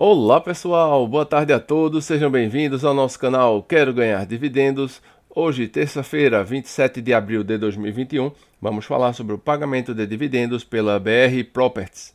Olá pessoal, boa tarde a todos, sejam bem-vindos ao nosso canal Quero Ganhar Dividendos. Hoje, terça-feira, 27 de abril de 2021, vamos falar sobre o pagamento de dividendos pela BR Properties.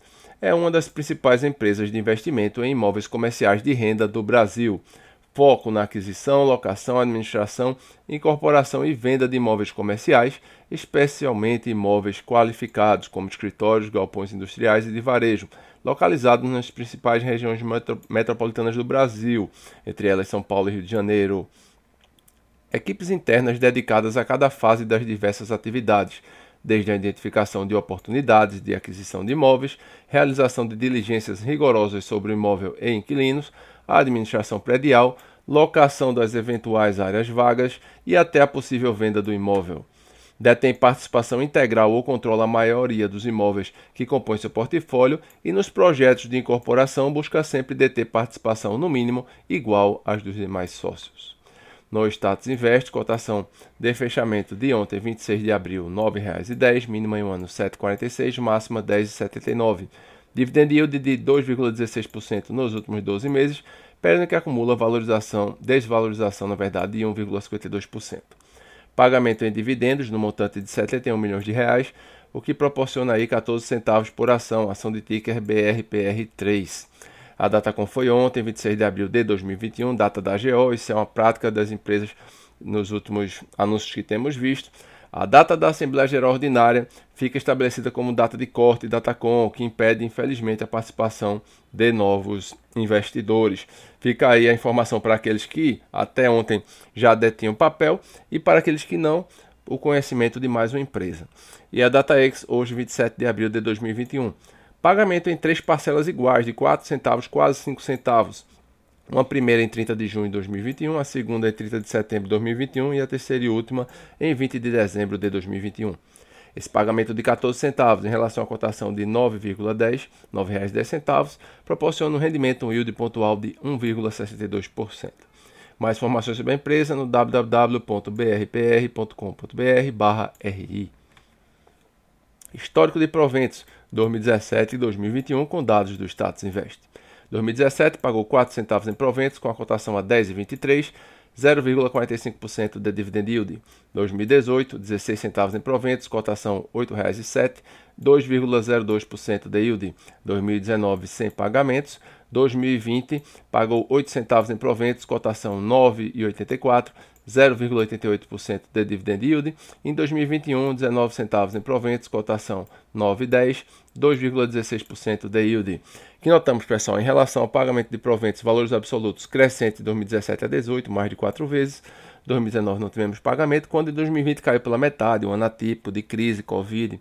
é uma das principais empresas de investimento em imóveis comerciais de renda do Brasil. Foco na aquisição, locação, administração, incorporação e venda de imóveis comerciais, especialmente imóveis qualificados, como escritórios, galpões industriais e de varejo, localizados nas principais regiões metropolitanas do Brasil, entre elas São Paulo e Rio de Janeiro. Equipes internas dedicadas a cada fase das diversas atividades, desde a identificação de oportunidades de aquisição de imóveis, realização de diligências rigorosas sobre o imóvel e inquilinos, a administração predial, locação das eventuais áreas vagas e até a possível venda do imóvel. Detém participação integral ou controla a maioria dos imóveis que compõem seu portfólio e nos projetos de incorporação busca sempre deter participação no mínimo igual às dos demais sócios no status invest, cotação de fechamento de ontem, 26 de abril, R$ 9,10, mínima em um ano 7,46, máxima 10,79. Dividend yield de 2,16% nos últimos 12 meses, período que acumula valorização, desvalorização, na verdade, de 1,52%. Pagamento em dividendos no montante de 71 milhões de reais, o que proporciona aí 14 centavos por ação, ação de ticker BRPR3. A data com foi ontem, 26 de abril de 2021, data da AGO. Isso é uma prática das empresas nos últimos anúncios que temos visto. A data da Assembleia Geral Ordinária fica estabelecida como data de corte com, o que impede, infelizmente, a participação de novos investidores. Fica aí a informação para aqueles que até ontem já detinham papel e para aqueles que não, o conhecimento de mais uma empresa. E a data ex hoje, 27 de abril de 2021. Pagamento em três parcelas iguais, de 4 centavos, quase 5 centavos. Uma primeira em 30 de junho de 2021, a segunda em 30 de setembro de 2021 e a terceira e última em 20 de dezembro de 2021. Esse pagamento de 14 centavos em relação à cotação de 9,10, R$ 9,10, proporciona um rendimento, um yield pontual de 1,62%. Mais informações sobre a empresa no www.brpr.com.br/ri. Histórico de proventos 2017 e 2021 com dados do Status Invest. 2017 pagou 4 centavos em proventos com a cotação a 10,23, 0,45% de dividend yield. 2018, 16 centavos em proventos, cotação R$ 8,07, 2,02% de yield. 2019, sem pagamentos, 2020 pagou 8 centavos em proventos, cotação 9,84, 0,88% de dividend yield. Em 2021, 19 centavos em proventos, cotação 9,10, 2,16% de yield. Que notamos, pessoal, em relação ao pagamento de proventos, valores absolutos crescente de 2017 a 2018, mais de 4 vezes. 2019 não tivemos pagamento, quando em 2020 caiu pela metade, um ano de crise, Covid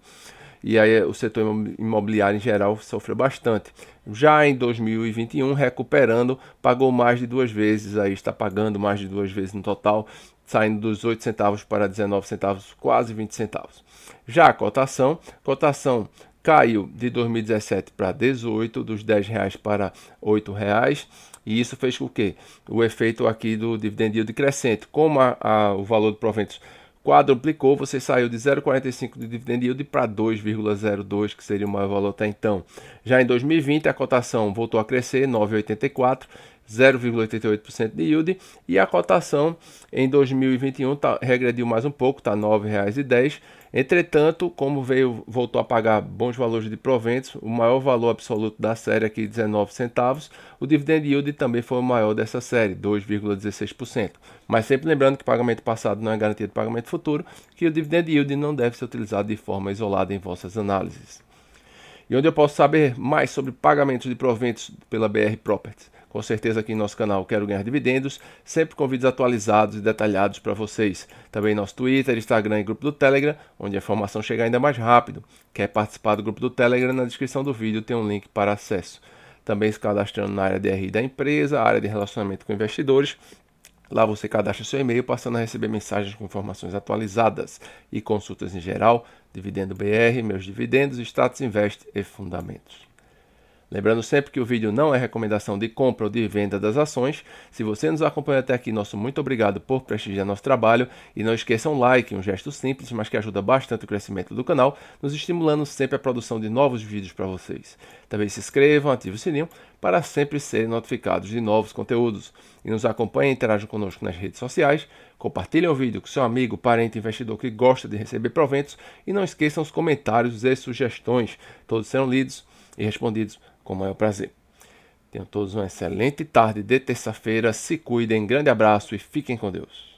e aí o setor imobiliário em geral sofreu bastante. Já em 2021, recuperando, pagou mais de duas vezes, aí está pagando mais de duas vezes no total, saindo dos 8 centavos para 19 centavos, quase 20 centavos. Já a cotação, cotação caiu de 2017 para 18, dos 10 reais para 8 reais. E isso fez com que o efeito aqui do dividend yield crescente, como a, a, o valor de proventos quadruplicou, você saiu de 0,45 de dividend yield para 2,02, que seria o maior valor até então. Já em 2020, a cotação voltou a crescer, 9,84, 0,88% de yield e a cotação em 2021 tá, regrediu mais um pouco, está R$ 9,10. Entretanto, como veio, voltou a pagar bons valores de proventos, o maior valor absoluto da série aqui 19 centavos, o dividend yield também foi o maior dessa série, 2,16%. Mas sempre lembrando que pagamento passado não é garantia de pagamento futuro, que o dividend yield não deve ser utilizado de forma isolada em vossas análises e onde eu posso saber mais sobre pagamentos de proventos pela BR Properties. Com certeza aqui em nosso canal Quero Ganhar Dividendos, sempre com vídeos atualizados e detalhados para vocês. Também nosso Twitter, Instagram e grupo do Telegram, onde a informação chega ainda mais rápido. Quer participar do grupo do Telegram? Na descrição do vídeo tem um link para acesso. Também se cadastrando na área DRI da empresa, área de relacionamento com investidores Lá você cadastra seu e-mail, passando a receber mensagens com informações atualizadas e consultas em geral, Dividendo BR, Meus Dividendos, Status Invest e Fundamentos. Lembrando sempre que o vídeo não é recomendação de compra ou de venda das ações. Se você nos acompanha até aqui, nosso muito obrigado por prestigiar nosso trabalho. E não esqueça um like, um gesto simples, mas que ajuda bastante o crescimento do canal, nos estimulando sempre a produção de novos vídeos para vocês. Também se inscrevam, ative o sininho para sempre serem notificados de novos conteúdos. E nos acompanhe e interajam conosco nas redes sociais. Compartilhe o vídeo com seu amigo, parente, investidor que gosta de receber proventos e não esqueçam os comentários e sugestões. Todos serão lidos e respondidos com o maior prazer. Tenham todos uma excelente tarde de terça-feira. Se cuidem, grande abraço e fiquem com Deus.